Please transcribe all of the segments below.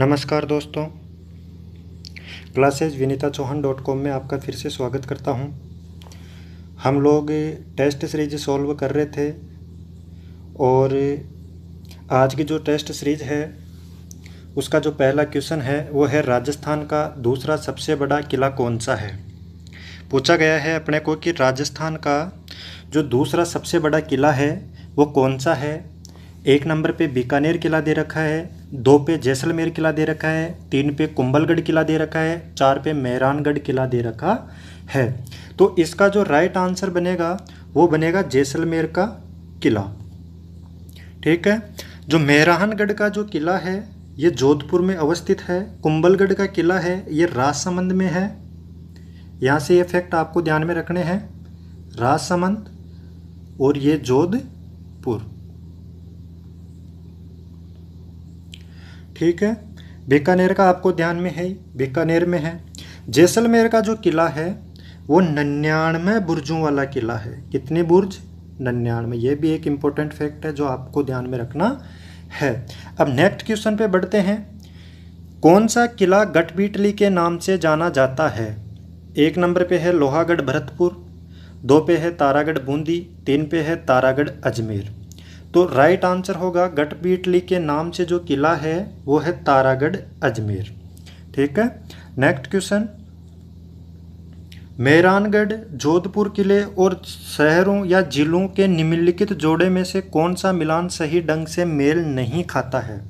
नमस्कार दोस्तों classes Vinita Chauhan dot com में आपका फिर से स्वागत करता हूं। हम लोग टेस्ट सीरीज सॉल्व कर रहे थे और आज की जो टेस्ट सीरीज है उसका जो पहला क्वेश्चन है वो है राजस्थान का दूसरा सबसे बड़ा किला कौन सा है पूछा गया है अपने को कि राजस्थान का जो दूसरा सबसे बड़ा किला है वो कौन सा है एक नंबर पे बीकानेर किला दे रखा है दो पे जैसलमेर किला दे रखा है तीन पे कुंभलगढ़ किला दे रखा है चार पे मेहरानगढ़ किला दे रखा है तो इसका जो राइट आंसर बनेगा वो बनेगा जैसलमेर का किला ठीक है जो मेहरानगढ़ का जो किला है ये जोधपुर में अवस्थित है कुंभलगढ़ का किला है ये राजसमंद में है यहाँ से ये फैक्ट आपको ध्यान में रखने हैं राजसमंद और ये जोधपुर ठीक है बीकानेर का आपको ध्यान में है बीकानेर में है जैसलमेर का जो किला है वो नन्यानवे बुर्जों वाला किला है कितने बुर्ज नन्यानवे ये भी एक इम्पोर्टेंट फैक्ट है जो आपको ध्यान में रखना है अब नेक्स्ट क्वेश्चन पे बढ़ते हैं कौन सा किला गठबीटली के नाम से जाना जाता है एक नंबर पे है लोहागढ़ भरतपुर दो पे है तारागढ़ बूंदी तीन पे है तारागढ़ अजमेर तो राइट आंसर होगा गटबीटली के नाम से जो किला है वो है तारागढ़ अजमेर ठीक है नेक्स्ट क्वेश्चन मेहरानगढ़ जोधपुर किले और शहरों या जिलों के निम्नलिखित जोड़े में से कौन सा मिलान सही ढंग से मेल नहीं खाता है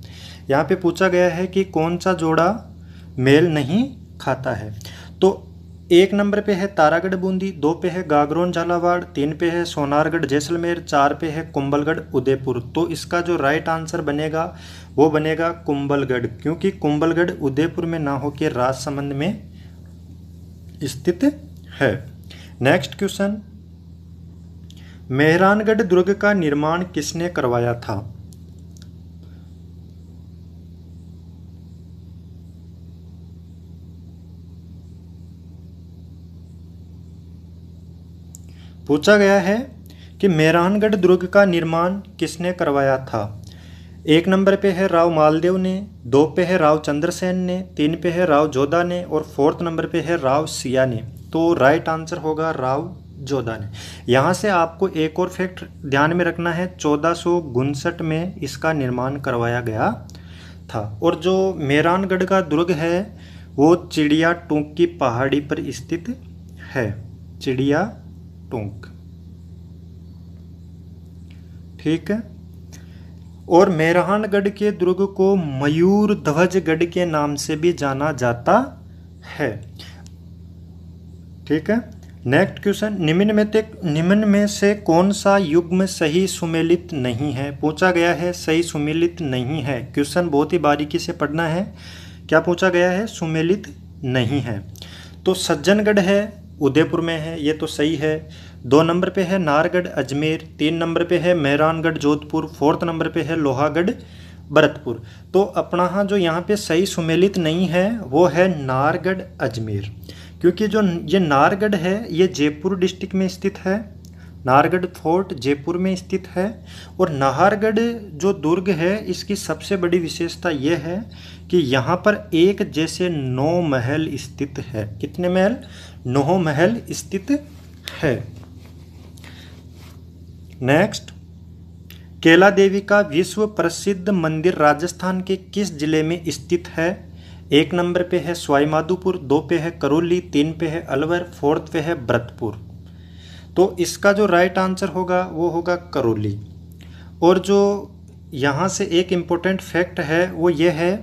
यहाँ पे पूछा गया है कि कौन सा जोड़ा मेल नहीं खाता है तो एक नंबर पे है तारागढ़ बूंदी दो पे है गागरोन झालावाड़ तीन पे है सोनारगढ़ जैसलमेर चार पे है कुंबलगढ़ उदयपुर तो इसका जो राइट आंसर बनेगा वो बनेगा कुंबलगढ़ क्योंकि कुंबलगढ़ उदयपुर में ना होकर राजसमंद में स्थित है नेक्स्ट क्वेश्चन मेहरानगढ़ दुर्ग का निर्माण किसने करवाया था पूछा गया है कि मेहरानगढ़ दुर्ग का निर्माण किसने करवाया था एक नंबर पे है राव मालदेव ने दो पे है राव चंद्रसेन ने तीन पे है राव जोधा ने और फोर्थ नंबर पे है राव सिया ने तो राइट आंसर होगा राव जोधा ने यहाँ से आपको एक और फैक्ट ध्यान में रखना है चौदह में इसका निर्माण करवाया गया था और जो मेहरानगढ़ का दुर्ग है वो चिड़िया टोंक की पहाड़ी पर स्थित है चिड़िया टोंक ठीक है और मेहरानगढ़ के दुर्ग को मयूर ध्वजगढ़ के नाम से भी जाना जाता है ठीक है नेक्स्ट क्वेश्चन निम्न में ते निम्न में से कौन सा युग्म सही सुमेलित नहीं है पूछा गया है सही सुमेलित नहीं है क्वेश्चन बहुत ही बारीकी से पढ़ना है क्या पूछा गया है सुमेलित नहीं है तो सज्जनगढ़ है उदयपुर में है ये तो सही है दो नंबर पे है नारगढ़ अजमेर तीन नंबर पे है मेहरानगढ़ जोधपुर फोर्थ नंबर पे है लोहागढ़ भरतपुर तो अपना हाँ जो यहाँ पे सही सुमेलित नहीं है वो है नारगढ़ अजमेर क्योंकि जो ये नारगढ़ है ये जयपुर डिस्ट्रिक्ट में स्थित है नारगढ़ फोर्ट जयपुर में स्थित है और नाहरगढ़ जो दुर्ग है इसकी सबसे बड़ी विशेषता यह है कि यहाँ पर एक जैसे नौ महल स्थित है कितने महल नोह महल स्थित है नेक्स्ट केला देवी का विश्व प्रसिद्ध मंदिर राजस्थान के किस जिले में स्थित है एक नंबर पे है स्वाईमाधोपुर दो पे है करौली तीन पे है अलवर फोर्थ पे है भरतपुर तो इसका जो राइट आंसर होगा वो होगा करौली और जो यहाँ से एक इम्पोर्टेंट फैक्ट है वो ये है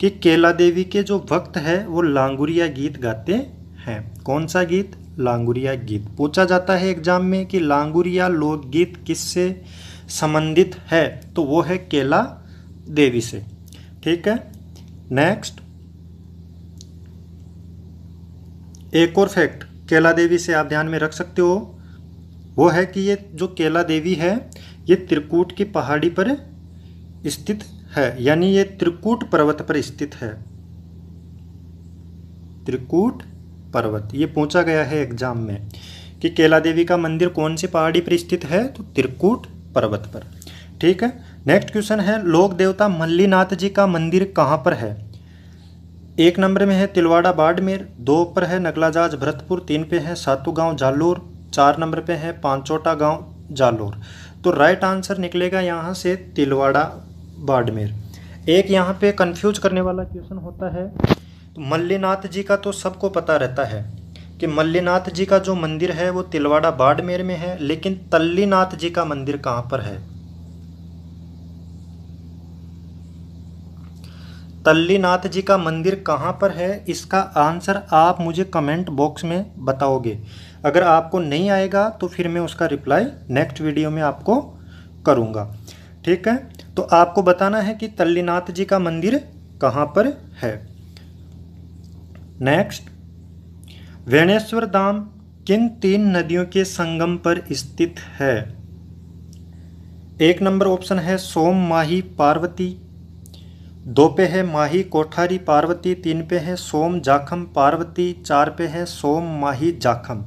कि केला देवी के जो वक्त है वो लांगुरिया गीत गाते है कौन सा गीत लांगुरिया गीत पूछा जाता है एग्जाम में कि लांगुरिया लोकगीत किससे संबंधित है तो वो है केला देवी से ठीक है नेक्स्ट एक और फैक्ट केला देवी से आप ध्यान में रख सकते हो वो है कि ये जो केला देवी है ये त्रिकूट की पहाड़ी पर स्थित है यानी ये त्रिकूट पर्वत पर स्थित है त्रिकूट पर्वत ये पूछा गया है एग्जाम में कि केला देवी का मंदिर कौन सी पहाड़ी पर स्थित है तो त्रिकूट पर्वत पर ठीक है नेक्स्ट क्वेश्चन है लोक देवता मल्लीनाथ जी का मंदिर कहाँ पर है एक नंबर में है तिलवाड़ा बाड़मेर दो पर है नगलाजाज भरतपुर तीन पे है सातु गांव जालोर चार नंबर पे है पांचोटा गांव जालोर तो राइट आंसर निकलेगा यहाँ से तिलवाड़ा बाड़मेर एक यहाँ पे कंफ्यूज करने वाला क्वेश्चन होता है तो मल्लीनाथ जी का तो सबको पता रहता है कि मल्लीनाथ जी का जो मंदिर है वो तिलवाड़ा बाड़मेर में है लेकिन तल्लीनाथ जी का मंदिर कहाँ पर है तल्लीनाथ जी का मंदिर कहाँ पर है इसका आंसर आप मुझे कमेंट बॉक्स में बताओगे अगर आपको नहीं आएगा तो फिर मैं उसका रिप्लाई नेक्स्ट वीडियो में आपको करूँगा ठीक है तो आपको बताना है कि तल्लीनाथ जी का मंदिर कहाँ पर है नेक्स्ट वेणेश्वर धाम किन तीन नदियों के संगम पर स्थित है एक नंबर ऑप्शन है सोम माही पार्वती दो पे है माही कोठारी पार्वती तीन पे है सोम जाखम पार्वती चार पे है सोम माही जाखम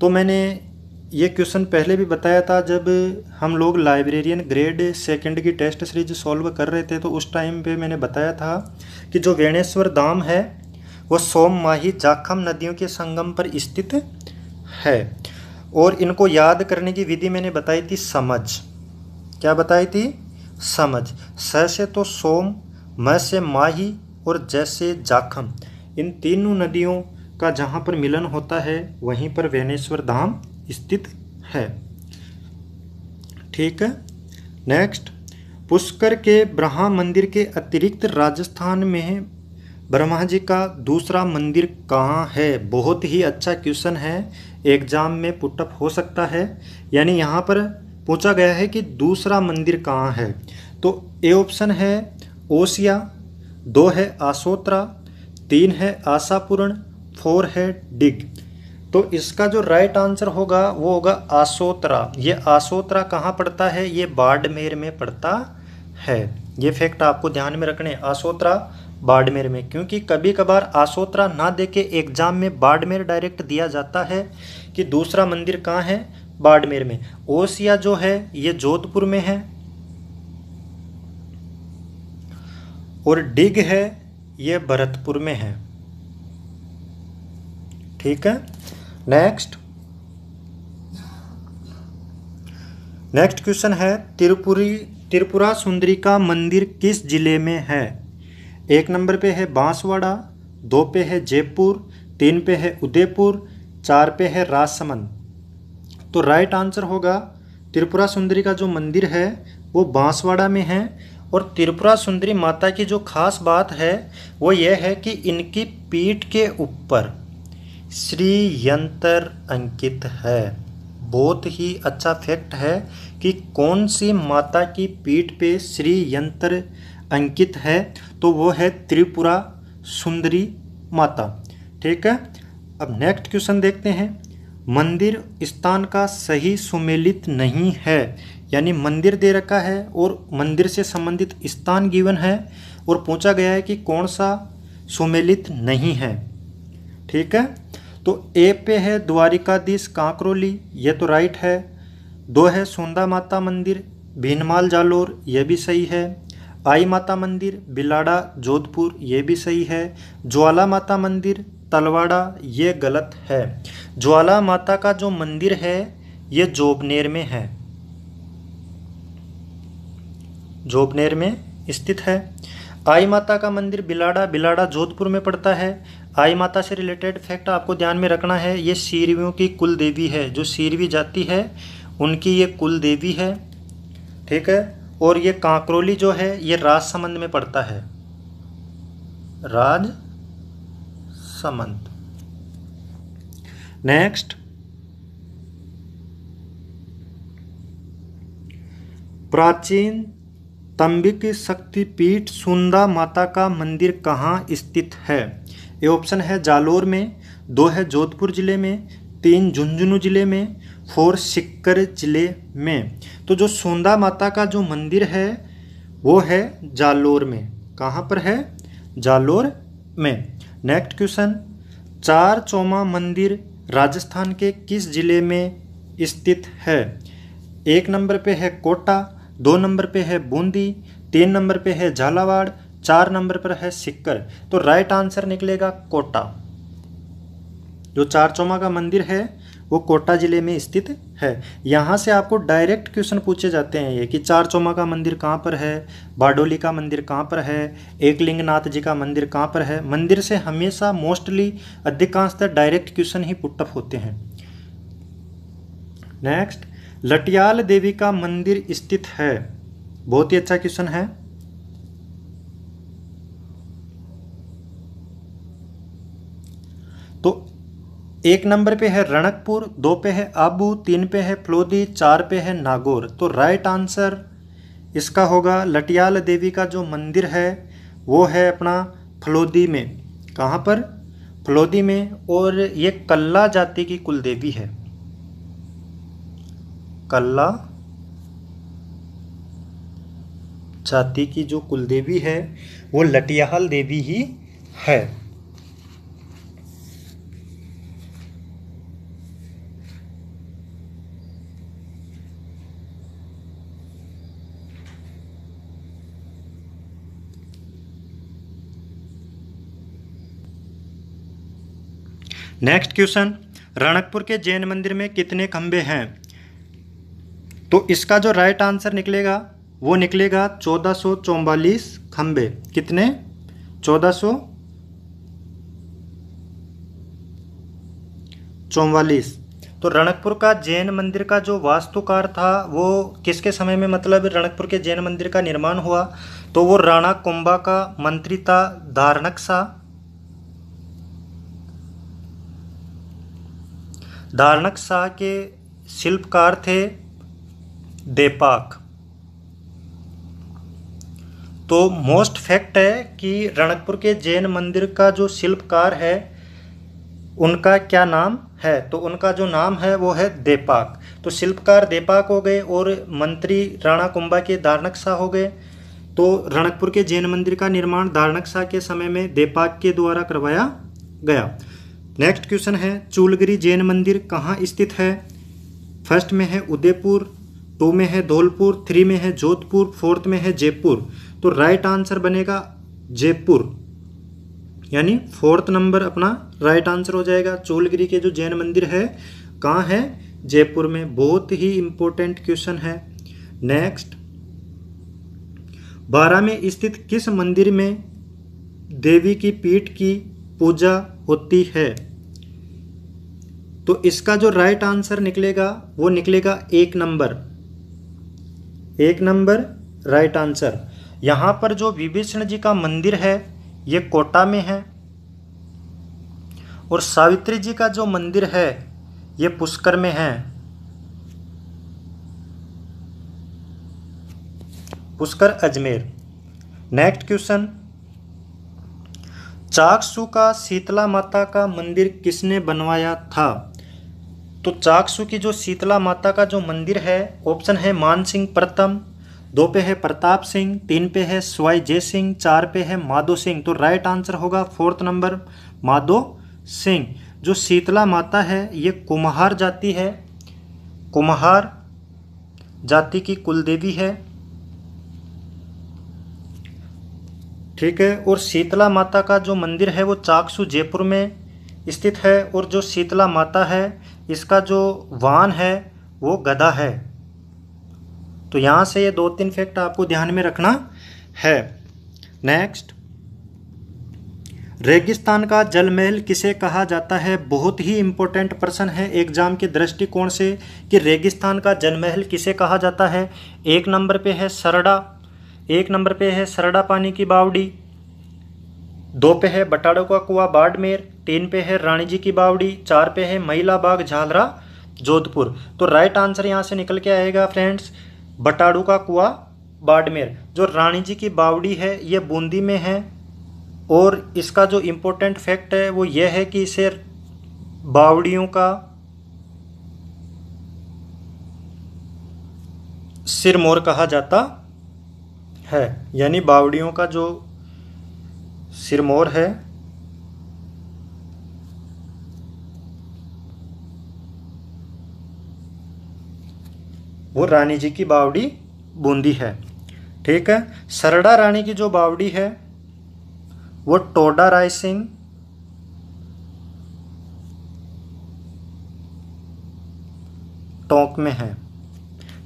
तो मैंने ये क्वेश्चन पहले भी बताया था जब हम लोग लाइब्रेरियन ग्रेड सेकंड की टेस्ट सीरीज सॉल्व कर रहे थे तो उस टाइम पे मैंने बताया था कि जो वेणेश्वर धाम है वो सोममाही जाखम नदियों के संगम पर स्थित है और इनको याद करने की विधि मैंने बताई थी समझ क्या बताई थी समझ स से तो सोम म से माही और जैसे जाखम इन तीनों नदियों का जहाँ पर मिलन होता है वहीं पर वेनेश्वर धाम स्थित है ठीक है नेक्स्ट पुष्कर के ब्रह्मा मंदिर के अतिरिक्त राजस्थान में ब्रह्मा जी का दूसरा मंदिर कहाँ है बहुत ही अच्छा क्वेश्चन है एग्ज़ाम में पुटअप हो सकता है यानी यहाँ पर पूछा गया है कि दूसरा मंदिर कहाँ है तो ए ऑप्शन है ओसिया दो है आसोत्रा तीन है आशापूर्ण फोर है डिग तो इसका जो राइट आंसर होगा वो होगा आसोत्रा ये आसोत्रा कहाँ पड़ता है ये बाड़मेर में पड़ता है ये फैक्ट आपको ध्यान में रखने आसोत्रा बाड़मेर में क्योंकि कभी कभार आशोत्रा ना दे के एग्ज़ाम में बाड़मेर डायरेक्ट दिया जाता है कि दूसरा मंदिर कहाँ है बाड़मेर में ओसिया जो है ये जोधपुर में है और डिग है ये भरतपुर में है ठीक है नेक्स्ट नेक्स्ट क्वेश्चन है त्रिपुरी त्रिपुरा सुंदरी का मंदिर किस जिले में है एक नंबर पे है बांसवाड़ा दो पे है जयपुर तीन पे है उदयपुर चार पे है राजसमंद तो राइट आंसर होगा त्रिपुरा सुंदरी का जो मंदिर है वो बांसवाड़ा में है और त्रिपुरा सुंदरी माता की जो खास बात है वो यह है कि इनकी पीठ के ऊपर श्री यंत्र अंकित है बहुत ही अच्छा फैक्ट है कि कौन सी माता की पीठ पे श्री यंत्र अंकित है तो वो है त्रिपुरा सुंदरी माता ठीक है अब नेक्स्ट क्वेश्चन देखते हैं मंदिर स्थान का सही सुमेलित नहीं है यानी मंदिर दे रखा है और मंदिर से संबंधित स्थान गिवन है और पूछा गया है कि कौन सा सुमेलित नहीं है ठीक है तो ए पे है द्वारिकाधीश कांकरोली ये तो राइट है दो है सोंदा माता मंदिर भीनमाल जालोर यह भी सही है आई माता मंदिर बिलाड़ा जोधपुर ये भी सही है ज्वाला माता मंदिर तलवाड़ा ये गलत है ज्वाला माता का जो मंदिर है ये जोबनेर में है जोबनेर में स्थित है आई माता का मंदिर बिलाड़ा बिलाड़ा जोधपुर में पड़ता है आई माता से रिलेटेड फैक्ट आपको ध्यान में रखना है ये सीरवियों की कुल देवी है जो सीरवी जाति है उनकी ये कुल देवी है ठीक है और ये कांकरोली जो है ये राज में पड़ता है राज समंद नेक्स्ट प्राचीन तंबिक शक्तिपीठ सुंदा माता का मंदिर कहाँ स्थित है ये ऑप्शन है जालोर में दो है जोधपुर ज़िले में तीन झुंझुनू ज़िले में फोर सिक्कर ज़िले में तो जो सोंदा माता का जो मंदिर है वो है जालोर में कहाँ पर है जालोर में नेक्स्ट क्वेश्चन चार चौमा मंदिर राजस्थान के किस ज़िले में स्थित है एक नंबर पे है कोटा दो नंबर पे है बूंदी तीन नंबर पे है झालावाड़ चार नंबर पर है सिक्कर तो राइट आंसर निकलेगा कोटा जो चार चौमा का मंदिर है वो कोटा ज़िले में स्थित है यहाँ से आपको डायरेक्ट क्वेश्चन पूछे जाते हैं ये कि चार चौमा का मंदिर कहाँ पर है बाडोली का मंदिर कहाँ पर है एकलिंगनाथ जी का मंदिर कहाँ पर है मंदिर से हमेशा मोस्टली अधिकांशतः तो डायरेक्ट क्वेश्चन ही पुटअप होते हैं नेक्स्ट लटियाल देवी का मंदिर स्थित है बहुत ही अच्छा क्वेश्चन है एक नंबर पे है रणकपुर दो पे है आबू तीन पे है फ्लोदी चार पे है नागौर तो राइट आंसर इसका होगा लटियाल देवी का जो मंदिर है वो है अपना फ्लोदी में कहाँ पर फ्लोदी में और ये कल्ला जाति की कुल देवी है कल्ला जाति की जो कुल देवी है वो लटियाल देवी ही है नेक्स्ट क्वेश्चन रणकपुर के जैन मंदिर में कितने खंबे हैं तो इसका जो राइट आंसर निकलेगा वो निकलेगा चौदह सौ चौवालीस खंबे कितने चौदह सौ चौवालीस तो रणकपुर का जैन मंदिर का जो वास्तुकार था वो किसके समय में मतलब रणकपुर के जैन मंदिर का निर्माण हुआ तो वो राणा कुंभा का मंत्री था धारणक शाह धारणक शाह के शिल्पकार थे देपाक तो मोस्ट फैक्ट है कि रणकपुर के जैन मंदिर का जो शिल्पकार है उनका क्या नाम है तो उनका जो नाम है वो है देपाक तो शिल्पकार देपाक हो गए और मंत्री राणा कुंभा के दारणक शाह हो गए तो रणकपुर के जैन मंदिर का निर्माण दारणक शाह के समय में देपाक के द्वारा करवाया गया नेक्स्ट क्वेश्चन है चूलगिरी जैन मंदिर कहाँ स्थित है फर्स्ट में है उदयपुर टू में है धौलपुर थ्री में है जोधपुर फोर्थ में है जयपुर तो राइट आंसर बनेगा जयपुर यानी फोर्थ नंबर अपना राइट आंसर हो जाएगा चूलगिरी के जो जैन मंदिर है कहाँ है जयपुर में बहुत ही इम्पोर्टेंट क्वेश्चन है नेक्स्ट बारह में स्थित किस मंदिर में देवी की पीठ की पूजा होती है तो इसका जो राइट आंसर निकलेगा वो निकलेगा एक नंबर एक नंबर राइट आंसर यहां पर जो विभीषण जी का मंदिर है ये कोटा में है और सावित्री जी का जो मंदिर है ये पुष्कर में है पुष्कर अजमेर नेक्स्ट क्वेश्चन चाकसू का शीतला माता का मंदिर किसने बनवाया था तो चाकसू की जो शीतला माता का जो मंदिर है ऑप्शन है मान सिंह प्रथम दो पे है प्रताप सिंह तीन पे है स्वाई जय सिंह चार पे है माधो सिंह तो राइट आंसर होगा फोर्थ नंबर माधो सिंह जो शीतला माता है ये कुम्हार जाति है कुम्हार जाति की कुलदेवी है ठीक है और शीतला माता का जो मंदिर है वो चाकसू जयपुर में स्थित है और जो शीतला माता है इसका जो वान है वो गधा है तो यहाँ से ये दो तीन फैक्ट आपको ध्यान में रखना है नेक्स्ट रेगिस्तान का जलमहल किसे कहा जाता है बहुत ही इम्पोर्टेंट पर्सन है एग्जाम के दृष्टिकोण से कि रेगिस्तान का जलमहल किसे कहा जाता है एक नंबर पे है सरडा एक नंबर पे है सरडा पानी की बावड़ी दो पे है बटाड़ो का कुआ बाड़मेर तीन पे है रानी जी की बावड़ी चार पे है महिला बाग झालरा जोधपुर तो राइट आंसर यहाँ से निकल के आएगा फ्रेंड्स बटाड़ू का कुआ बाड़मेर जो रानी जी की बावड़ी है ये बूंदी में है और इसका जो इम्पोर्टेंट फैक्ट है वो ये है कि इसे बावड़ियों का सिरमौर कहा जाता है यानी बावड़ियों का जो सिरमौर है वो रानी जी की बावड़ी बूंदी है ठीक है सरडा रानी की जो बावड़ी है वो टोडा राय सिंह टोंक में है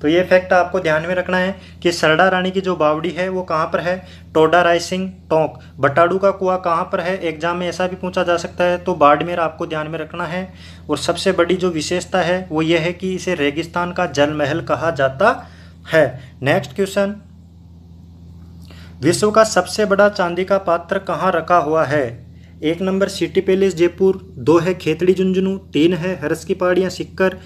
तो ये फैक्ट आपको ध्यान में रखना है कि सरडा रानी की जो बावड़ी है वो कहाँ पर है टोडा राय सिंह टोंक बटाड़ू का कुआ कहाँ पर है एग्जाम में ऐसा भी पूछा जा सकता है तो बाड़मेर आपको ध्यान में रखना है और सबसे बड़ी जो विशेषता है वो ये है कि इसे रेगिस्तान का जल महल कहा जाता है नेक्स्ट क्वेश्चन विश्व का सबसे बड़ा चांदी का पात्र कहाँ रखा हुआ है एक नंबर सिटी पैलेस जयपुर दो है खेतड़ी झुंझुनू तीन है हरस की पहाड़ियाँ सिक्कर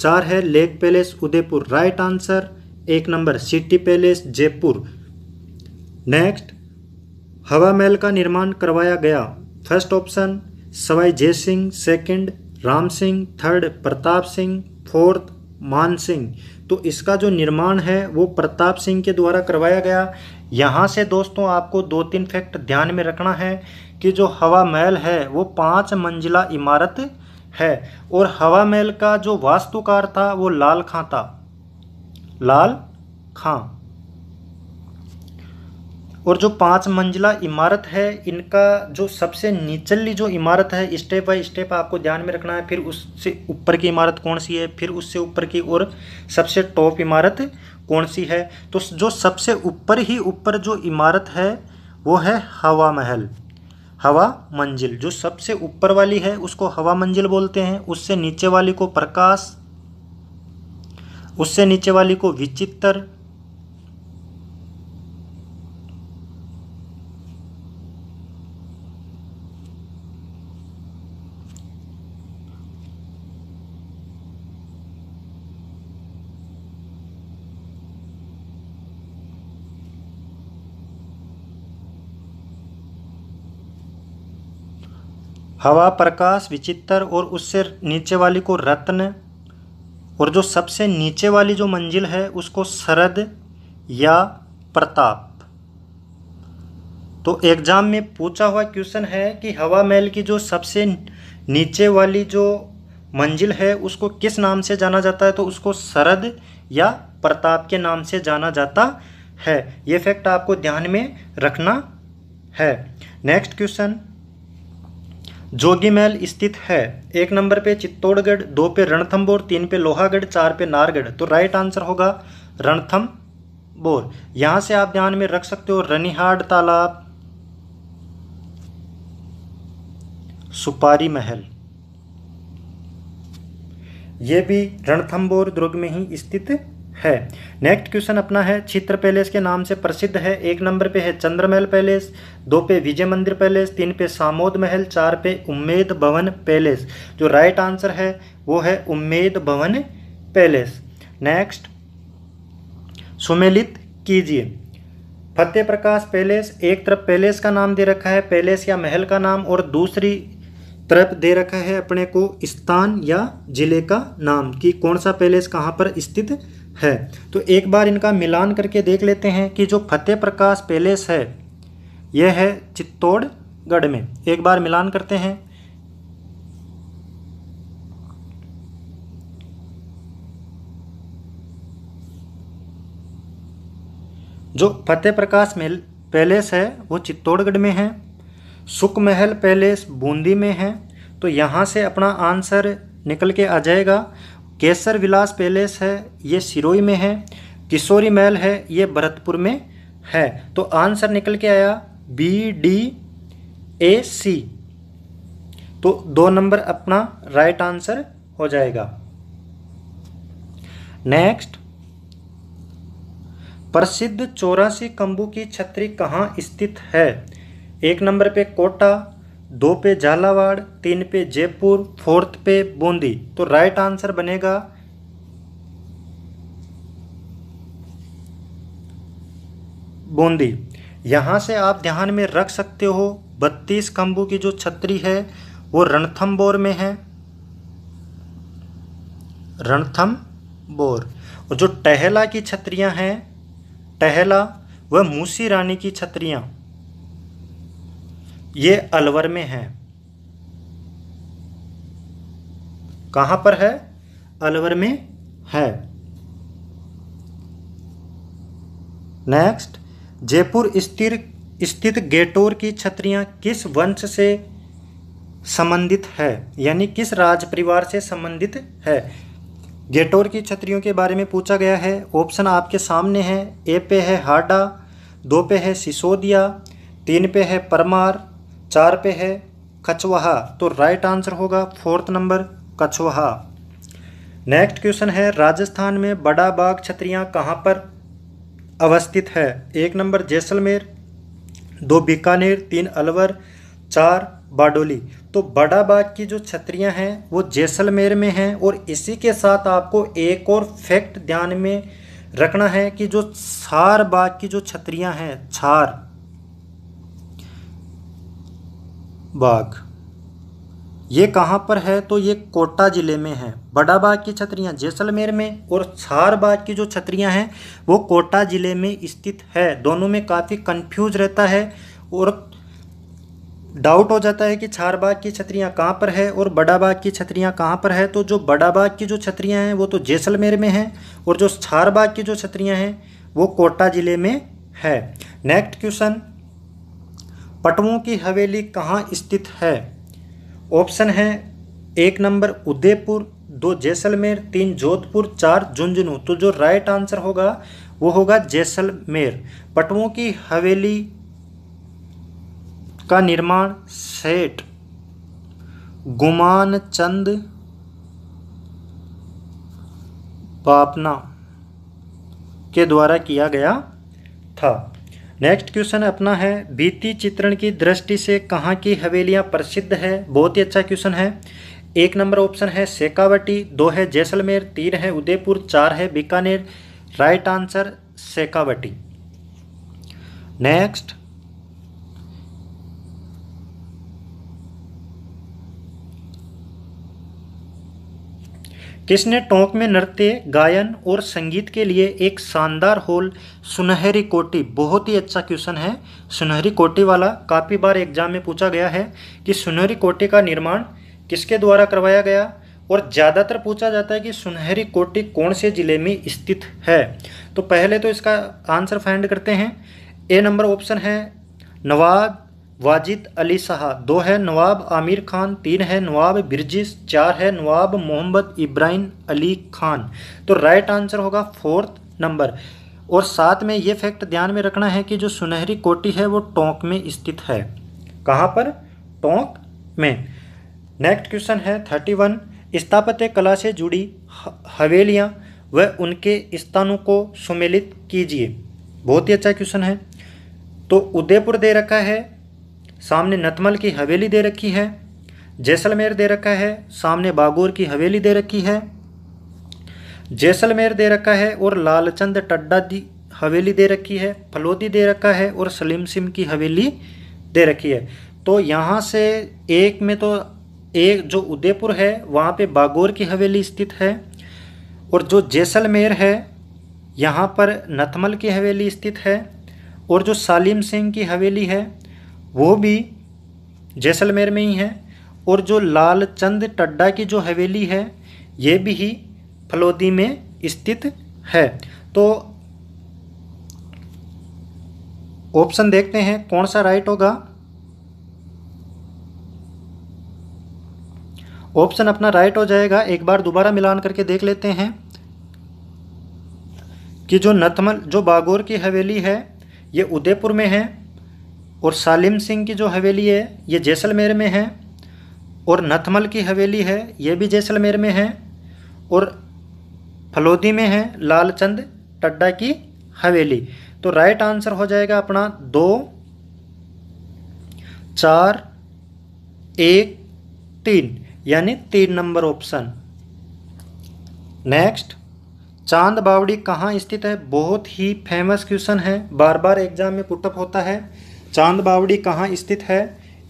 चार है lake palace Udaipur right answer एक number city palace Jaipur next Hawa Mahal का निर्माण करवाया गया first option Sawai Jai Singh second Ram Singh third Pratap Singh fourth Man Singh तो इसका जो निर्माण है वो प्रताप सिंह के द्वारा करवाया गया यहाँ से दोस्तों आपको दो तीन फैक्ट ध्यान में रखना है कि जो हवा महल है वो पाँच मंजिला इमारत है और हवा महल का जो वास्तुकार था वो लाल खां था लाल खां और जो पांच मंजिला इमारत है इनका जो सबसे निचली जो इमारत है स्टेप बाय स्टेप आपको ध्यान में रखना है फिर उससे ऊपर की इमारत कौन सी है फिर उससे ऊपर की और सबसे टॉप इमारत कौन सी है तो जो सबसे ऊपर ही ऊपर जो इमारत है वो है हवा महल हवा मंजिल जो सबसे ऊपर वाली है उसको हवा मंजिल बोलते हैं उससे नीचे वाली को प्रकाश उससे नीचे वाली को विचित्र हवा प्रकाश विचित्र और उससे नीचे वाली को रत्न और जो सबसे नीचे वाली जो मंजिल है उसको शरद या प्रताप तो एग्ज़ाम में पूछा हुआ क्वेश्चन है कि हवा महल की जो सबसे नीचे वाली जो मंजिल है उसको किस नाम से जाना जाता है तो उसको शरद या प्रताप के नाम से जाना जाता है ये फैक्ट आपको ध्यान में रखना है नेक्स्ट क्वेश्चन जोगीमहल स्थित है एक नंबर पे चित्तौड़गढ़ दो पे रणथम्बोर तीन पे लोहागढ़ चार पे नारगढ़ तो राइट आंसर होगा रणथम बोर यहां से आप ध्यान में रख सकते हो रनिहाड तालाब सुपारी महल ये भी रणथम्बोर दुर्ग में ही स्थित है नेक्स्ट क्वेश्चन अपना है चित्र पैलेस के नाम से प्रसिद्ध है एक नंबर पे है चंद्रमहल पैलेस दो पे विजय मंदिर पैलेस तीन पे सामोद महल चार पे उम्मेद भवन पैलेस जो राइट आंसर है वो है उम्मेद भवन पैलेस नेक्स्ट सुमेलित कीजिए फतेह प्रकाश पैलेस एक तरफ पैलेस का नाम दे रखा है पैलेस या महल का नाम और दूसरी तरफ दे रखा है अपने को स्थान या जिले का नाम कि कौन सा पैलेस कहाँ पर स्थित है तो एक बार इनका मिलान करके देख लेते हैं कि जो फतेह प्रकाश पैलेस है यह है चित्तौड़गढ़ में एक बार मिलान करते हैं जो फतेह प्रकाश महल पैलेस है वो चित्तौड़गढ़ में है सुख महल पैलेस बूंदी में है तो यहाँ से अपना आंसर निकल के आ जाएगा केसर विलास पैलेस है ये सिरोई में है किशोरी महल है ये भरतपुर में है तो आंसर निकल के आया बी डी ए सी तो दो नंबर अपना राइट आंसर हो जाएगा नेक्स्ट प्रसिद्ध चौरासी कंबू की छतरी कहाँ स्थित है एक नंबर पे कोटा दो पे झालावाड़ तीन पे जयपुर फोर्थ पे बूंदी तो राइट आंसर बनेगा बूंदी यहाँ से आप ध्यान में रख सकते हो बत्तीस खंबू की जो छतरी है वो रणथम बोर में है रणथम बोर और जो टहला की छतरियाँ हैं टहला वह मूसी रानी की छतरियाँ ये अलवर में है कहाँ पर है अलवर में है नेक्स्ट जयपुर स्थिर स्थित गेटोर की छत्रियां किस वंश से संबंधित है यानी किस राज परिवार से संबंधित है गेटोर की छत्रियों के बारे में पूछा गया है ऑप्शन आपके सामने है ए पे है हाडा दो पे है सिसोदिया तीन पे है परमार चार पे है कछवाहा तो राइट आंसर होगा fourth number Kachhwaha next question है राजस्थान में बड़ा बाग छत्रियाँ कहाँ पर अवस्थित है एक नंबर जैसलमेर दो बीकानेर तीन अलवर चार बाडोली तो बड़ा बाग की जो छत्रियाँ हैं वो जैसलमेर में हैं और इसी के साथ आपको एक और फैक्ट ध्यान में रखना है कि जो सार बाग की जो छत्रियाँ हैं छार बाग ये कहाँ पर है तो ये कोटा ज़िले में है बड़ा बाग की छतरियाँ जैसलमेर में और छार बाग की जो छतरियाँ हैं वो कोटा ज़िले में स्थित है दोनों में काफ़ी कंफ्यूज रहता है और डाउट हो जाता है कि छार बाग की छतरियाँ कहाँ पर है और बड़ा बाग की छतरियाँ कहाँ पर है तो जो बड़ा बाग की जो छतरियाँ हैं वो तो जैसलमेर में हैं और जो छार बाग की जो छतरियाँ हैं वो कोटा ज़िले में है नेक्स्ट क्वेश्चन पटवों की हवेली कहाँ स्थित है ऑप्शन है एक नंबर उदयपुर दो जैसलमेर तीन जोधपुर चार झुंझुनू तो जो राइट आंसर होगा वो होगा जैसलमेर पटवों की हवेली का निर्माण सेठ गुमान चंद पापना के द्वारा किया गया था नेक्स्ट क्वेश्चन अपना है बीती चित्रण की दृष्टि से कहाँ की हवेलियाँ प्रसिद्ध है बहुत ही अच्छा क्वेश्चन है एक नंबर ऑप्शन है सेकावटी दो है जैसलमेर तीन है उदयपुर चार है Bikaner right answer Shekhawati next किसने टोंक में नृत्य गायन और संगीत के लिए एक शानदार हॉल सुनहरी कोटी बहुत ही अच्छा क्वेश्चन है सुनहरी कोटी वाला काफ़ी बार एग्जाम में पूछा गया है कि सुनहरी कोटी का निर्माण किसके द्वारा करवाया गया और ज़्यादातर पूछा जाता है कि सुनहरी कोटी कौन से ज़िले में स्थित है तो पहले तो इसका आंसर फाइंड करते हैं ए नंबर ऑप्शन है नवाब वाजिद अली शाह दो है नवाब आमिर खान तीन है नवाब बिरजिस चार है नवाब मोहम्मद इब्राहिम अली खान तो राइट आंसर होगा फोर्थ नंबर और साथ में ये फैक्ट ध्यान में रखना है कि जो सुनहरी कोटी है वो टोंक में स्थित है कहाँ पर टोंक में नेक्स्ट क्वेश्चन है थर्टी वन स्थापत्य कला से जुड़ी हवेलियाँ व उनके स्थानों को सुमेलित कीजिए बहुत ही अच्छा क्वेश्चन है तो उदयपुर दे रखा है सामने नतमल की हवेली दे रखी है जैसलमेर दे रखा है सामने बागोर की हवेली दे रखी है जैसलमेर दे रखा है और लालचंद टड्डा दी हवेली दे रखी है फलोदी दे रखा है और सलीम सिम की हवेली दे रखी है तो यहाँ से एक में तो एक जो उदयपुर है वहाँ पे बागोर की हवेली स्थित है और जो जैसलमेर है यहाँ पर नथमल की हवेली स्थित है और जो सलीम सिंह की हवेली है वो भी जैसलमेर में ही है और जो लाल चंद टड्डा की जो हवेली है ये भी ही फलोदी में स्थित है तो ऑप्शन देखते हैं कौन सा राइट होगा ऑप्शन अपना राइट हो जाएगा एक बार दोबारा मिलान करके देख लेते हैं कि जो नथमल जो बागोर की हवेली है ये उदयपुर में है और सालिम सिंह की जो हवेली है ये जैसलमेर में है और नथमल की हवेली है ये भी जैसलमेर में है और फलोदी में है लालचंद टड्डा की हवेली तो राइट आंसर हो जाएगा अपना दो चार एक तीन यानी तीन नंबर ऑप्शन नेक्स्ट चांद बावड़ी कहाँ स्थित है बहुत ही फेमस क्वेश्चन है बार बार एग्जाम में पुटअप होता है चांद बावड़ी कहाँ स्थित है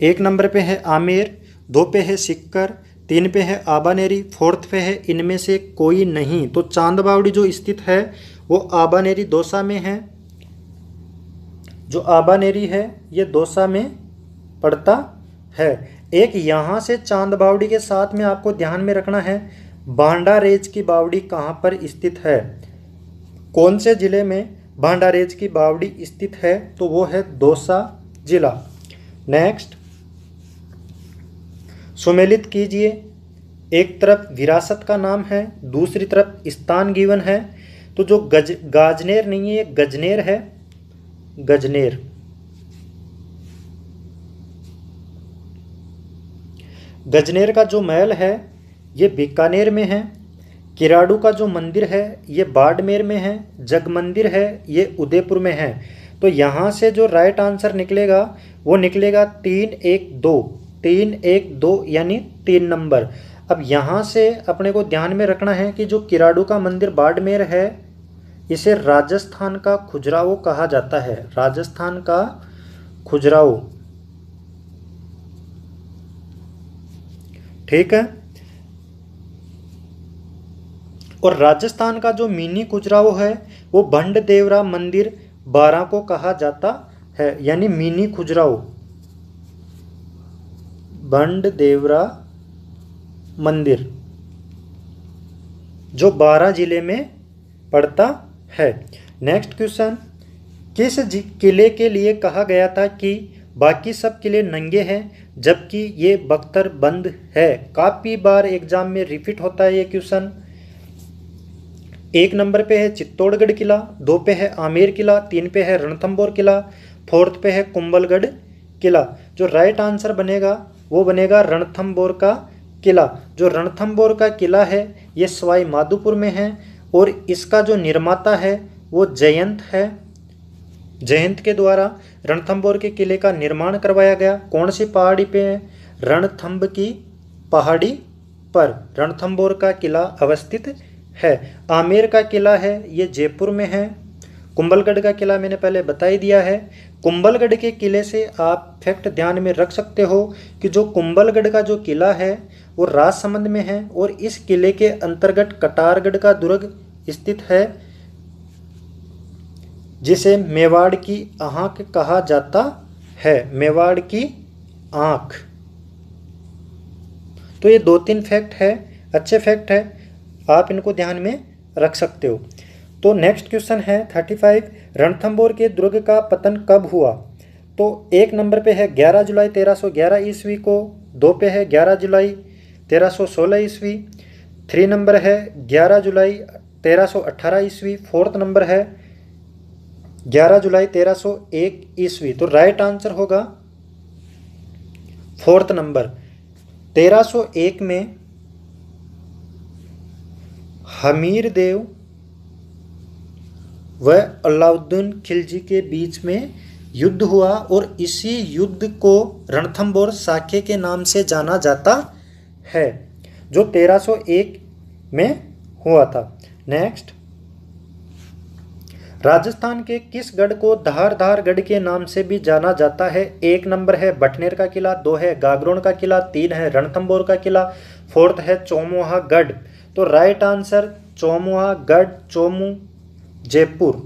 एक नंबर पे है आमेर दो पे है सिक्कर तीन पे है आबानेरी फोर्थ पे है इनमें से कोई नहीं तो चांद बावड़ी जो स्थित है वो आबानेरी दोसा में है जो आबानेरी है ये दोसा में पड़ता है एक यहाँ से चांद बावड़ी के साथ में आपको ध्यान में रखना है बांडा रेज की बावड़ी कहाँ पर स्थित है कौन से ज़िले में भांडारेज की बावड़ी स्थित है तो वो है दौसा जिला नेक्स्ट सुमेलित कीजिए एक तरफ विरासत का नाम है दूसरी तरफ स्थान गीवन है तो जो गज गाजनेर नहीं है गजनेर है गजनेर गजनेर का जो महल है ये बीकानेर में है किराड़ू का जो मंदिर है ये बाड़मेर में है जग मंदिर है ये उदयपुर में है तो यहाँ से जो राइट आंसर निकलेगा वो निकलेगा तीन एक दो तीन एक दो यानी तीन नंबर अब यहाँ से अपने को ध्यान में रखना है कि जो किराड़ू का मंदिर बाड़मेर है इसे राजस्थान का खुजराओ कहा जाता है राजस्थान का खुजराओ ठीक है और राजस्थान का जो मिनी खुजराहो है वो भंड देवरा मंदिर बारह को कहा जाता है यानी मिनी खुजराहो भंड देवरा मंदिर जो बारह जिले में पड़ता है नेक्स्ट क्वेश्चन किस किले के लिए कहा गया था कि बाकी सब किले नंगे हैं जबकि ये बख्तर बंद है काफ़ी बार एग्जाम में रिपीट होता है ये क्वेश्चन एक नंबर पे है चित्तौड़गढ़ किला दो पे है आमेर किला तीन पे है रणथम्बोर किला फोर्थ पे है कुंबलगढ़ किला जो राइट आंसर बनेगा वो बनेगा रणथम्बोर का किला जो रणथम्बोर का किला है ये सवाई माधोपुर में है और इसका जो निर्माता है वो जयंत है जयंत के द्वारा रणथम्बोर के किले का निर्माण करवाया गया कौन सी पहाड़ी पे है रणथम्ब की पहाड़ी पर रणथम्बोर का किला अवस्थित है आमेर का किला है ये जयपुर में है कुंभलगढ़ का किला मैंने पहले बता ही दिया है कुंभलगढ़ के किले से आप फैक्ट ध्यान में रख सकते हो कि जो कुंभलगढ़ का जो किला है वो राजसमंद में है और इस किले के अंतर्गत कटारगढ़ का दुर्ग स्थित है जिसे मेवाड़ की आँख कहा जाता है मेवाड़ की आँख तो ये दो तीन फैक्ट है अच्छे फैक्ट है आप इनको ध्यान में रख सकते हो तो नेक्स्ट क्वेश्चन है थर्टी फाइव रणथम्बोर के दुर्ग का पतन कब हुआ तो एक नंबर पे है ग्यारह जुलाई तेरह सौ ग्यारह ईस्वी को दो पे है ग्यारह जुलाई तेरह सौ सोलह ईस्वी थ्री नंबर है ग्यारह जुलाई तेरह सौ अट्ठारह ईस्वी फोर्थ नंबर है ग्यारह जुलाई तेरह सौ एक ईस्वी तो राइट आंसर होगा फोर्थ नंबर तेरह सौ एक में हमीर देव व अलाउद्दीन खिलजी के बीच में युद्ध हुआ और इसी युद्ध को रणथम्बोर साखे के नाम से जाना जाता है जो 1301 में हुआ था नेक्स्ट राजस्थान के किस गढ़ को धारधार गढ़ के नाम से भी जाना जाता है एक नंबर है बटनेर का किला दो है गागरोन का किला तीन है रणथम्बोर का किला फोर्थ है चौमुहा गढ़ तो राइट आंसर चौमुहा गढ़ चौमू जयपुर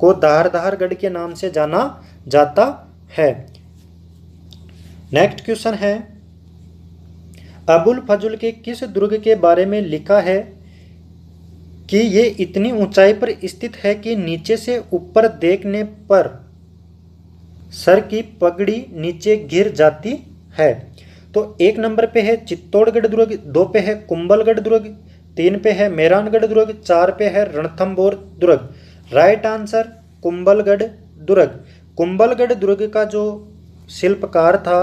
को धारधार गढ़ के नाम से जाना जाता है नेक्स्ट क्वेश्चन है अबुल फजुल के किस दुर्ग के बारे में लिखा है कि ये इतनी ऊंचाई पर स्थित है कि नीचे से ऊपर देखने पर सर की पगड़ी नीचे गिर जाती है तो एक नंबर पे है चित्तौड़गढ़ दुर्ग दो पे है कुंबलगढ़ दुर्ग तीन पे है मेहरानगढ़ दुर्ग चार पे है रणथम्बोर दुर्ग राइट आंसर कुंबलगढ़ दुर्ग कुंबलगढ़ दुर्ग का जो शिल्पकार था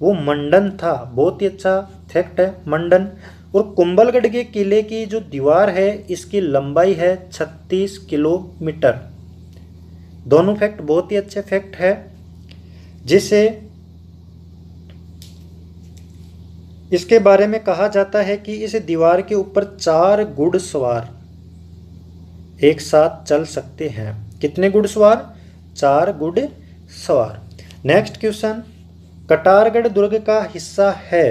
वो मंडन था बहुत ही अच्छा फैक्ट है मंडन और कुंभलगढ़ के किले की जो दीवार है इसकी लंबाई है 36 किलोमीटर दोनों फैक्ट बहुत ही अच्छे फैक्ट है जिसे इसके बारे में कहा जाता है कि इस दीवार के ऊपर चार घुड़सवार एक साथ चल सकते हैं कितने घुड़सवार चार घुड़सवार नेक्स्ट क्वेश्चन कटारगढ़ दुर्ग का हिस्सा है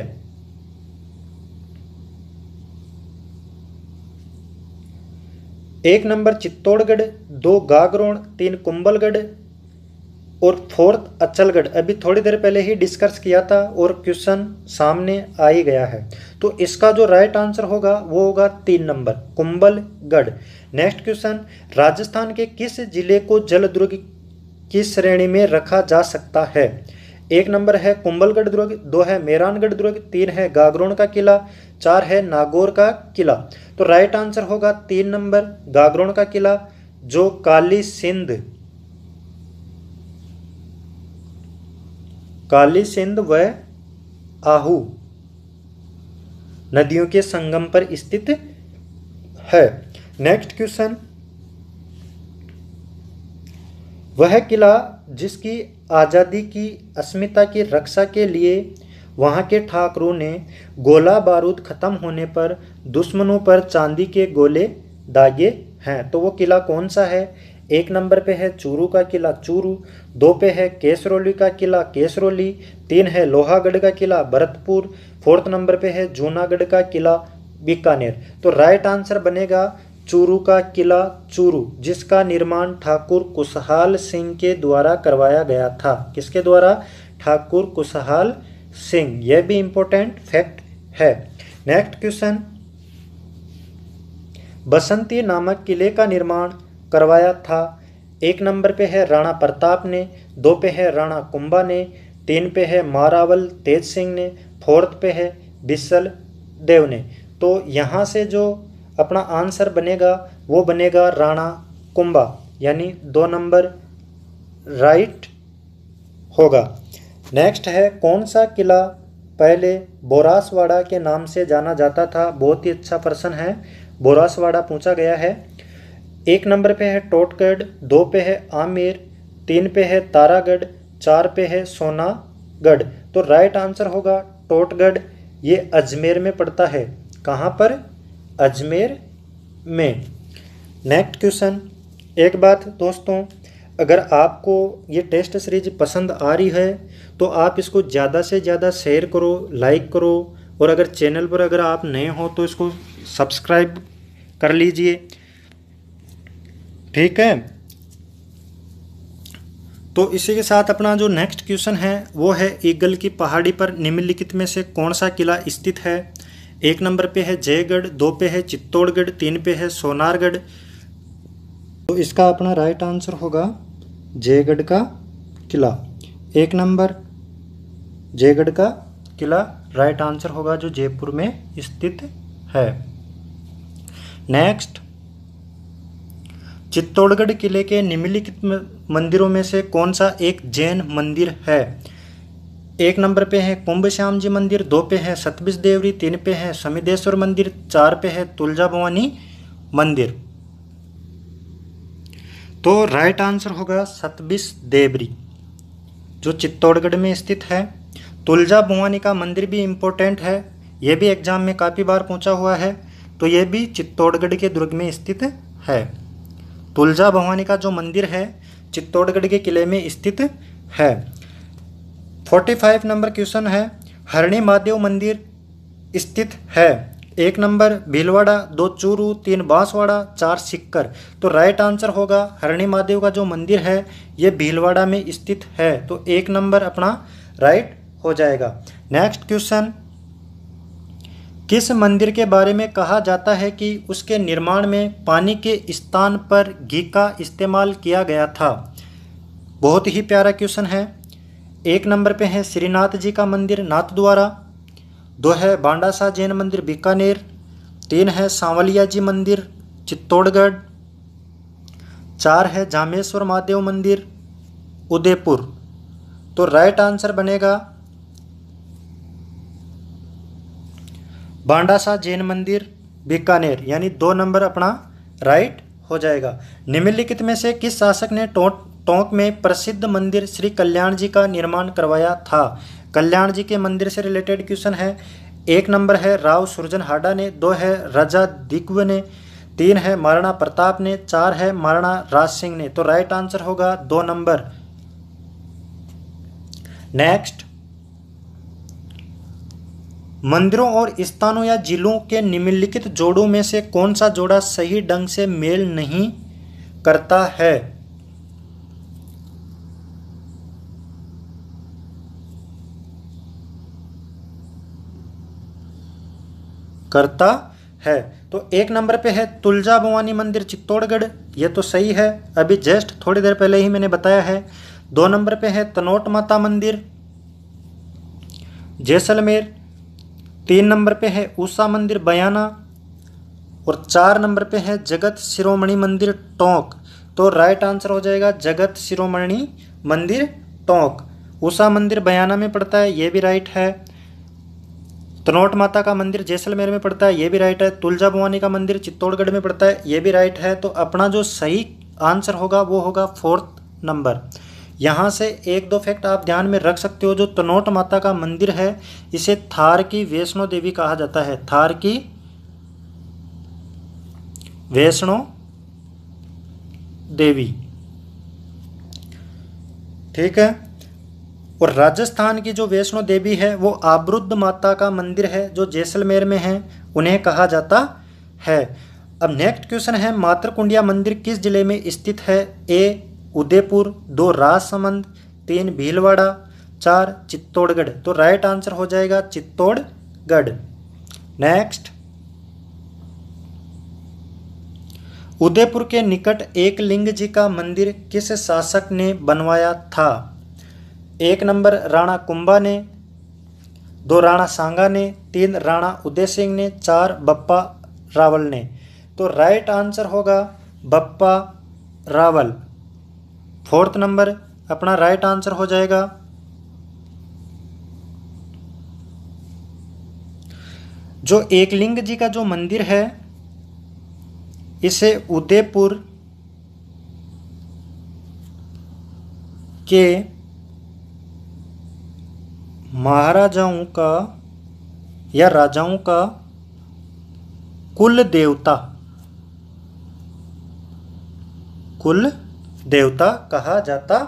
एक नंबर चित्तौड़गढ़ दो गागरोण तीन कुंबलगढ़ और फोर्थ अचलगढ़ अभी थोड़ी देर पहले ही डिस्कस किया था और क्वेश्चन सामने आ ही गया है तो इसका जो राइट आंसर होगा वो होगा तीन नंबर कुंबलगढ़ नेक्स्ट क्वेश्चन राजस्थान के किस जिले को जल दुर्ग की श्रेणी में रखा जा सकता है एक नंबर है कुंबलगढ़ दुर्ग दो है मेरानगढ़ दुर्ग तीन है गागरोण का किला चार है नागौर का किला तो राइट आंसर होगा तीन नंबर गागरोन का किला जो काली सिंध काली सिंध व आहू नदियों के संगम पर स्थित है नेक्स्ट क्वेश्चन वह किला जिसकी आज़ादी की अस्मिता की रक्षा के लिए वहां के ठाकरों ने गोला बारूद खत्म होने पर दुश्मनों पर चांदी के गोले दागे हैं तो वो किला कौन सा है एक नंबर पे है चूरू का किला चूरू दो पे है केसरोली का किला केसरोली तीन है लोहागढ़ का किला भरतपुर फोर्थ नंबर पे है जूनागढ़ का किला बीकानेर तो राइट आंसर बनेगा चूरू का किला चूरू जिसका निर्माण ठाकुर कुशहाल सिंह के द्वारा करवाया गया था किसके द्वारा ठाकुर कुशहाल सिंह यह भी इम्पोर्टेंट फैक्ट है नेक्स्ट क्वेश्चन बसंती नामक किले का निर्माण करवाया था एक नंबर पे है राणा प्रताप ने दो पे है राणा कुंभा ने तीन पे है मारावल तेज सिंह ने फोर्थ पे है बिस्सल देव ने तो यहाँ से जो अपना आंसर बनेगा वो बनेगा राणा कुंभा यानी दो नंबर राइट होगा नेक्स्ट है कौन सा किला पहले बोरासवाड़ा के नाम से जाना जाता था बहुत ही अच्छा प्रश्न है बोरासवाड़ा पूछा गया है एक नंबर पे है टोटगढ़ दो पे है आमेर तीन पे है तारागढ़ चार पे है सोनागढ़ तो राइट आंसर होगा टोटगढ़ ये अजमेर में पड़ता है कहाँ पर अजमेर में नेक्स्ट क्वेश्चन एक बात दोस्तों अगर आपको ये टेस्ट सीरीज पसंद आ रही है तो आप इसको ज़्यादा से ज़्यादा शेयर करो लाइक करो और अगर चैनल पर अगर आप नए हो तो इसको सब्सक्राइब कर लीजिए ठीक है तो इसी के साथ अपना जो नेक्स्ट क्वेश्चन है वो है ईगल की पहाड़ी पर निम्नलिखित में से कौन सा किला स्थित है एक नंबर पे है जयगढ़ दो पे है चित्तौड़गढ़ तीन पे है सोनारगढ़ तो इसका अपना राइट आंसर होगा जयगढ़ का किला एक नंबर जयगढ़ का किला राइट आंसर होगा जो जयपुर में स्थित है नेक्स्ट चित्तौड़गढ़ किले के निम्नलिखित मंदिरों में से कौन सा एक जैन मंदिर है एक नंबर पे है कुंभ श्याम जी मंदिर दो पे है सतबिश देवरी तीन पे है समिदेश्वर मंदिर चार पे है तुलजा भवानी मंदिर तो राइट आंसर होगा सतबिश देवरी जो चित्तौड़गढ़ में स्थित है तुलजा भवानी का मंदिर भी इम्पोर्टेंट है यह भी एग्जाम में काफ़ी बार पूछा हुआ है तो यह भी चित्तौड़गढ़ के दुर्ग में स्थित है तुलजा भवानी का जो मंदिर है चित्तौड़गढ़ के किले में स्थित है फोर्टी फाइव नंबर क्वेश्चन है हरणी महादेव मंदिर स्थित है एक नंबर भीलवाड़ा दो चूरू तीन बांसवाड़ा चार सिक्कर तो राइट आंसर होगा हरणी महादेव का जो मंदिर है ये भीलवाड़ा में स्थित है तो एक नंबर अपना राइट हो जाएगा नेक्स्ट क्वेश्चन किस मंदिर के बारे में कहा जाता है कि उसके निर्माण में पानी के स्थान पर घी का इस्तेमाल किया गया था बहुत ही प्यारा क्वेश्चन है एक नंबर पे है श्रीनाथ जी का मंदिर नाथ द्वारा दो है बांडासा जैन मंदिर बीकानेर तीन है सांवलिया जी मंदिर चित्तौड़गढ़ चार है जामेश्वर महादेव मंदिर उदयपुर तो राइट आंसर बनेगा बांडासा जैन मंदिर बीकानेर यानी दो नंबर अपना राइट हो जाएगा निम्नलिखित में से किस शासक ने टोंक टोंक में प्रसिद्ध मंदिर श्री कल्याण जी का निर्माण करवाया था कल्याण जी के मंदिर से रिलेटेड क्वेश्चन है एक नंबर है राव सुरजन हाडा ने दो है राजा दिग्व ने तीन है महाराणा प्रताप ने चार है महाराणा राज सिंह ने तो राइट आंसर होगा दो नंबर नेक्स्ट मंदिरों और स्थानों या जिलों के निम्नलिखित जोड़ों में से कौन सा जोड़ा सही ढंग से मेल नहीं करता है करता है तो एक नंबर पे है तुलजा भवानी मंदिर चित्तौड़गढ़ यह तो सही है अभी जस्ट थोड़ी देर पहले ही मैंने बताया है दो नंबर पे है तनोट माता मंदिर जैसलमेर तीन नंबर पे है ऊषा मंदिर बयाना और चार नंबर पे है जगत शिरोमणि मंदिर टोंक तो राइट आंसर हो जाएगा जगत शिरोमणि मंदिर टोंक ऊषा मंदिर बयाना में पड़ता है ये भी राइट है तनोट माता का मंदिर जैसलमेर में पड़ता है ये भी राइट है तुलजा भवानी का मंदिर चित्तौड़गढ़ में पड़ता है ये भी राइट है तो अपना जो सही आंसर होगा वो होगा फोर्थ नंबर यहाँ से एक दो फैक्ट आप ध्यान में रख सकते हो जो तनोट माता का मंदिर है इसे थार की वैष्णो देवी कहा जाता है थार की वैष्णो देवी ठीक है और राजस्थान की जो वैष्णो देवी है वो आबरुद्ध माता का मंदिर है जो जैसलमेर में है उन्हें कहा जाता है अब नेक्स्ट क्वेश्चन है मातृकुंडिया मंदिर किस जिले में स्थित है ए उदयपुर दो राजसमंद तीन भीलवाड़ा चार चित्तौड़गढ़ तो राइट आंसर हो जाएगा चित्तौड़गढ़ नेक्स्ट उदयपुर के निकट एक लिंग जी का मंदिर किस शासक ने बनवाया था एक नंबर राणा कुंभा ने दो राणा सांगा ने तीन राणा उदय सिंह ने चार बप्पा रावल ने तो राइट आंसर होगा बप्पा रावल फोर्थ नंबर अपना राइट आंसर हो जाएगा जो एकलिंग जी का जो मंदिर है इसे उदयपुर के महाराजाओं का या राजाओं का कुल देवता कुल देवता कहा जाता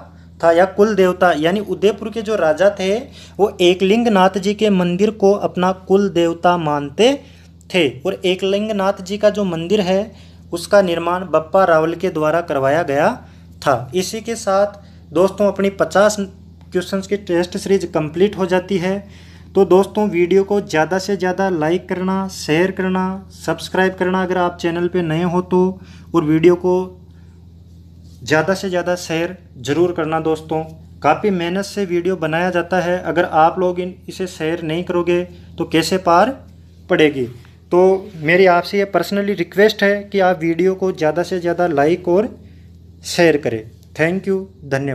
था या कुल देवता यानी उदयपुर के जो राजा थे वो एकलिंग नाथ जी के मंदिर को अपना कुल देवता मानते थे और एकलिंग नाथ जी का जो मंदिर है उसका निर्माण बप्पा रावल के द्वारा करवाया गया था इसी के साथ दोस्तों अपनी पचास क्वेश्चंस की टेस्ट सीरीज कंप्लीट हो जाती है तो दोस्तों वीडियो को ज़्यादा से ज़्यादा लाइक करना शेयर करना सब्सक्राइब करना अगर आप चैनल पर नए हो तो और वीडियो को ज़्यादा से ज़्यादा शेयर ज़रूर करना दोस्तों काफ़ी मेहनत से वीडियो बनाया जाता है अगर आप लोग इन इसे शेयर नहीं करोगे तो कैसे पार पड़ेगी तो मेरी आपसे ये पर्सनली रिक्वेस्ट है कि आप वीडियो को ज़्यादा से ज़्यादा लाइक और शेयर करें थैंक यू धन्यवाद